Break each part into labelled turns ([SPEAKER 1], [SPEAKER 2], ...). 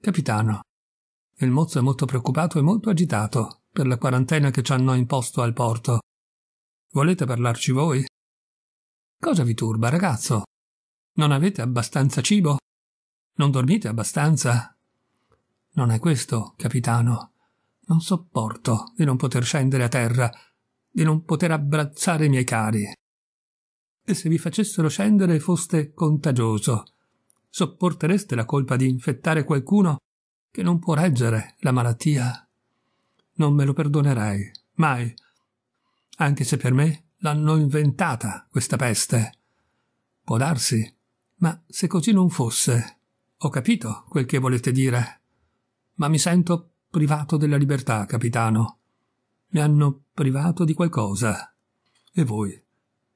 [SPEAKER 1] Capitano, il mozzo è molto preoccupato e molto agitato per la quarantena che ci hanno imposto al porto. Volete parlarci voi? Cosa vi turba, ragazzo? Non avete abbastanza cibo? Non dormite abbastanza? Non è questo, capitano. Non sopporto di non poter scendere a terra, di non poter abbracciare i miei cari. E se vi facessero scendere foste contagioso, Sopportereste la colpa di infettare qualcuno che non può reggere la malattia? Non me lo perdonerei, mai, anche se per me l'hanno inventata questa peste. Può darsi, ma se così non fosse, ho capito quel che volete dire. Ma mi sento privato della libertà, capitano. Mi hanno privato di qualcosa. E voi?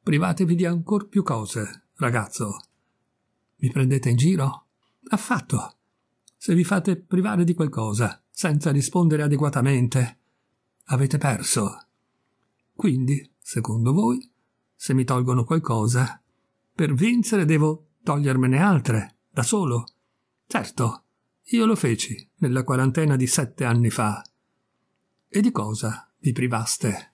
[SPEAKER 1] Privatevi di ancor più cose, ragazzo. Mi prendete in giro? Affatto. Se vi fate privare di qualcosa, senza rispondere adeguatamente, avete perso. Quindi, secondo voi, se mi tolgono qualcosa, per vincere devo togliermene altre, da solo. Certo, io lo feci nella quarantena di sette anni fa. E di cosa vi privaste?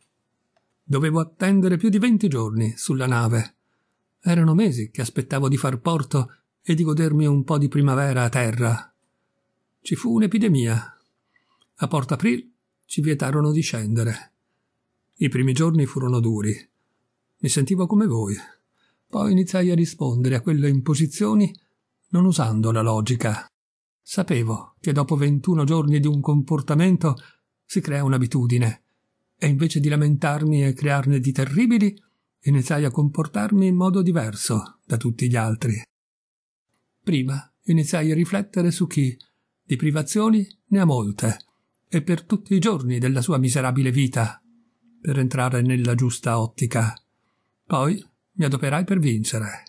[SPEAKER 1] Dovevo attendere più di venti giorni sulla nave erano mesi che aspettavo di far porto e di godermi un po' di primavera a terra. Ci fu un'epidemia. A Port April ci vietarono di scendere. I primi giorni furono duri. Mi sentivo come voi. Poi iniziai a rispondere a quelle imposizioni non usando la logica. Sapevo che dopo 21 giorni di un comportamento si crea un'abitudine e invece di lamentarmi e crearne di terribili, iniziai a comportarmi in modo diverso da tutti gli altri. Prima iniziai a riflettere su chi, di privazioni, ne ha molte, e per tutti i giorni della sua miserabile vita, per entrare nella giusta ottica. Poi mi adoperai per vincere.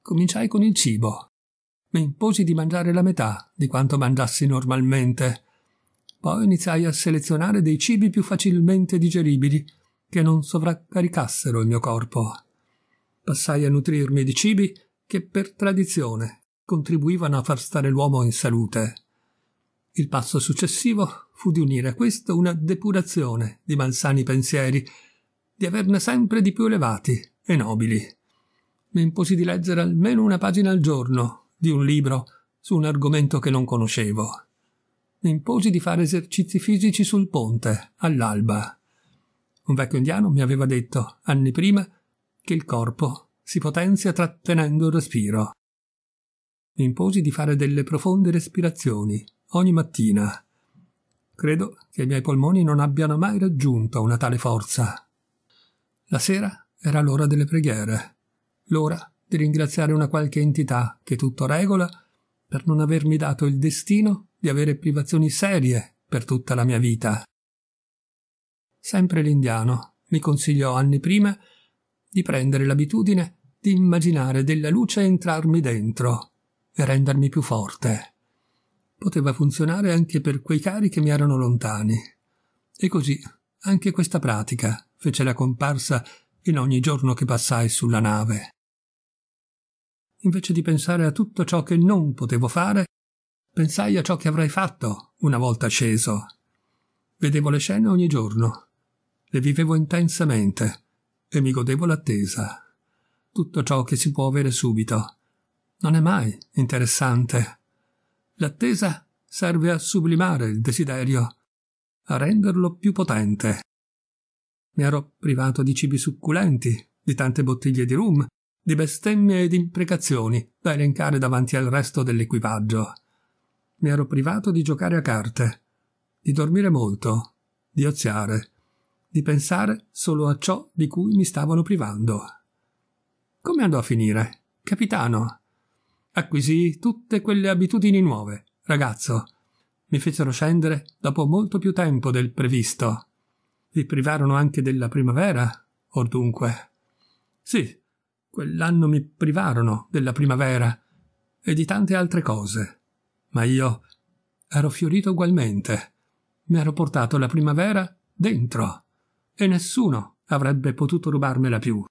[SPEAKER 1] Cominciai con il cibo. Mi imposi di mangiare la metà di quanto mangiassi normalmente. Poi iniziai a selezionare dei cibi più facilmente digeribili che non sovraccaricassero il mio corpo. Passai a nutrirmi di cibi che per tradizione contribuivano a far stare l'uomo in salute. Il passo successivo fu di unire a questo una depurazione di malsani pensieri, di averne sempre di più elevati e nobili. Mi imposi di leggere almeno una pagina al giorno di un libro su un argomento che non conoscevo. Mi imposi di fare esercizi fisici sul ponte, all'alba. Un vecchio indiano mi aveva detto, anni prima, che il corpo si potenzia trattenendo il respiro. Mi imposi di fare delle profonde respirazioni ogni mattina. Credo che i miei polmoni non abbiano mai raggiunto una tale forza. La sera era l'ora delle preghiere, l'ora di ringraziare una qualche entità che tutto regola per non avermi dato il destino di avere privazioni serie per tutta la mia vita. Sempre l'indiano mi consigliò anni prima di prendere l'abitudine di immaginare della luce entrarmi dentro e rendermi più forte. Poteva funzionare anche per quei cari che mi erano lontani. E così anche questa pratica fece la comparsa in ogni giorno che passai sulla nave. Invece di pensare a tutto ciò che non potevo fare, pensai a ciò che avrei fatto una volta sceso. Vedevo le scene ogni giorno le vivevo intensamente e mi godevo l'attesa. Tutto ciò che si può avere subito non è mai interessante. L'attesa serve a sublimare il desiderio, a renderlo più potente. Mi ero privato di cibi succulenti, di tante bottiglie di rum, di bestemmie ed imprecazioni da elencare davanti al resto dell'equipaggio. Mi ero privato di giocare a carte, di dormire molto, di oziare, di pensare solo a ciò di cui mi stavano privando. Come andò a finire? Capitano, acquisì tutte quelle abitudini nuove, ragazzo. Mi fecero scendere dopo molto più tempo del previsto. Vi privarono anche della primavera, or dunque. Sì, quell'anno mi privarono della primavera e di tante altre cose. Ma io ero fiorito ugualmente. Mi ero portato la primavera dentro e nessuno avrebbe potuto rubarmela più.